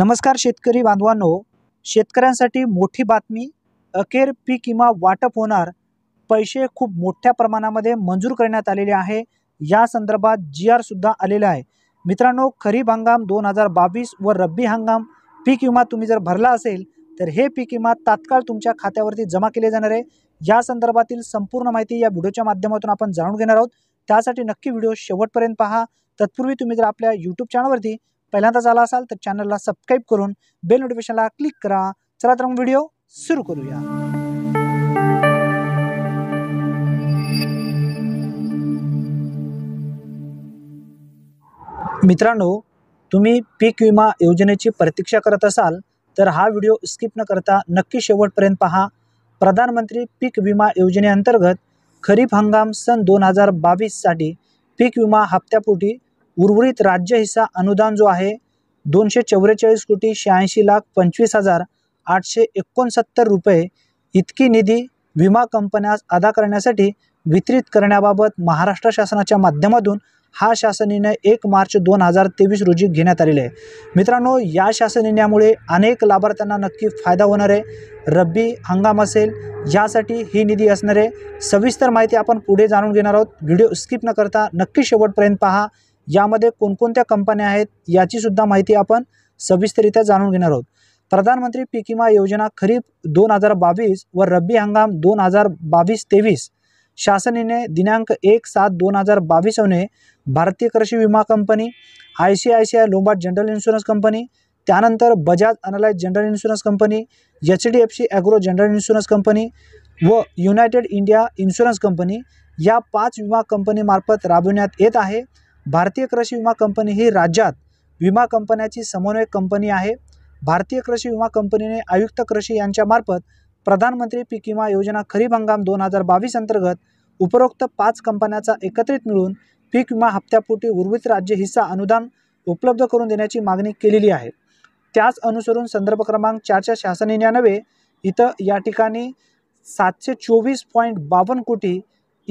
नमस्कार शेतकरी बांधवांनो शेतकऱ्यांसाठी मोठी बातमी अखेर पीक किंवा वाटप होणार पैसे खूप मोठ्या प्रमाणामध्ये मंजूर करण्यात आलेले आहे या संदर्भात जी आर सुद्धा आलेला आहे मित्रांनो खरीप हंगाम दोन हजार बावीस व रब्बी हंगाम पीक विमा तुम्ही जर भरला असेल तर हे पीक विमा तात्काळ तुमच्या खात्यावरती जमा केले जाणार आहे या संदर्भातील संपूर्ण माहिती या व्हिडिओच्या माध्यमातून आपण जाणून घेणार आहोत त्यासाठी नक्की व्हिडिओ शेवटपर्यंत पहा तत्पूर्वी तुम्ही जर आपल्या यूट्यूब चॅनलवरती पहिल्यांदा झाला असाल तर चॅनलला सबस्क्राईब करून बेल नोटिफिकेशनला क्लिक करा चला तर मग व्हिडिओ सुरू करूया मित्रांनो तुम्ही पीक विमा योजनेची प्रतीक्षा करत असाल तर हा व्हिडिओ स्किप न करता नक्की शेवटपर्यंत पहा प्रधानमंत्री पीक विमा योजनेअंतर्गत खरीप हंगाम सन दोन हजार बावीससाठी पीक विमा हप्त्यापोटी उर्वरित राज्य हिस्सा अनुदान जो आहे दोनशे चौवेचाळीस कोटी शहाऐंशी लाख पंचवीस हजार आठशे एकोणसत्तर रुपये इतकी निधी विमा कंपन्यास अदा करण्यासाठी वितरित करण्याबाबत महाराष्ट्र शासनाच्या माध्यमातून हा शासन निर्णय एक मार्च दोन हजार तेवीस रोजी घेण्यात आलेला आहे मित्रांनो या शासन निर्णयामुळे अनेक लाभार्थ्यांना नक्की फायदा होणार आहे रब्बी हंगाम असेल यासाठी ही निधी असणार आहे सविस्तर माहिती आपण पुढे जाणून घेणार आहोत व्हिडिओ स्किप न करता नक्की शेवटपर्यंत पहा यामध्ये कोणकोणत्या कंपन्या आहेत याचीसुद्धा माहिती आपण सविस्तरित्या जाणून घेणार आहोत प्रधानमंत्री पीक विमा योजना खरीप दोन हजार बावीस व रब्बी हंगाम दोन हजार बावीस तेवीस शासनाने दिनांक एक सात दोन हजार बावीसने भारतीय कृषी विमा company I C I C I Lombard general insurance company त्यानंतर बजाज अनलाइज general insurance company H D F C agro general insurance company व युनायटेड इंडिया इन्शुरन्स कंपनी या पाच विमा कंपनीमार्फत राबविण्यात येत आहे भारतीय कृषी विमा कंपनी ही राज्यात विमा कंपन्याची समन्वयक कंपनी आहे भारतीय कृषी विमा कंपनीने आयुक्त कृषी यांच्यामार्फत प्रधानमंत्री पीक विमा योजना खरीप हंगाम दोन हजार बावीस अंतर्गत उपरोक्त पाच कंपन्याचा एकत्रित मिळून पीक विमा हप्त्यापोटी उर्वरित राज्य हिस्सा अनुदान उपलब्ध करून देण्याची मागणी केलेली आहे त्याच अनुसरून संदर्भ क्रमांक चारच्या शासनाने नव्हे इथं या ठिकाणी सातशे चोवीस पॉईंट बावन्न कोटी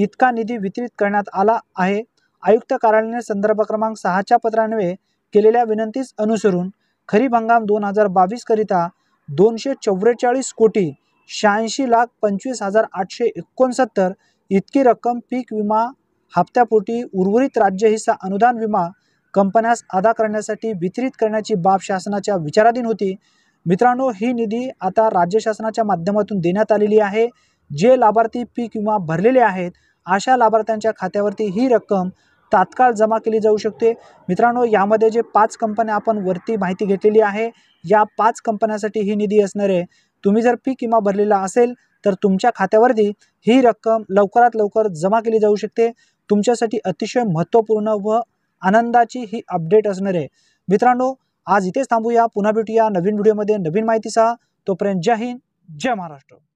इतका निधी वितरित करण्यात आला आहे आयुक्त कार्यालयाने संदर्भ क्रमांक सहाच्या पत्रान्वये केलेल्या विनंतीस अनुसरून खरीप हंगाम दोन हजार करिता दोनशे चौवेचाळीस कोटी शहाऐंशी लाख पंचवीस हजार आठशे एकोणसत्तर इतकी रक्कम पीक विमा हप्त्यापोटी उर्वरित राज्य हिस्सा अनुदान विमा कंपन्यास अदा करण्यासाठी वितरित करण्याची बाब शासनाच्या विचाराधीन होती मित्रांनो ही निधी आता राज्य शासनाच्या माध्यमातून देण्यात आलेली आहे जे लाभार्थी पीक विमा भरलेले आहेत अशा लाभार्थ्यांच्या खात्यावरती ही रक्कम तात्काळ जमा केली जाऊ शकते मित्रांनो यामध्ये जे पाच कंपन्या आपण वरती माहिती घेतलेली आहे या पाच कंपन्यासाठी ही निधी असणार आहे तुम्ही जर पी विमा भरलेला असेल तर तुमच्या खात्यावरती ही रक्कम लवकरात लवकर जमा केली जाऊ शकते तुमच्यासाठी अतिशय महत्त्वपूर्ण व आनंदाची ही अपडेट असणार आहे मित्रांनो आज इथेच थांबूया पुन्हा भेटूया नवीन व्हिडिओमध्ये नवीन माहितीसह तोपर्यंत जय हिंद जय महाराष्ट्र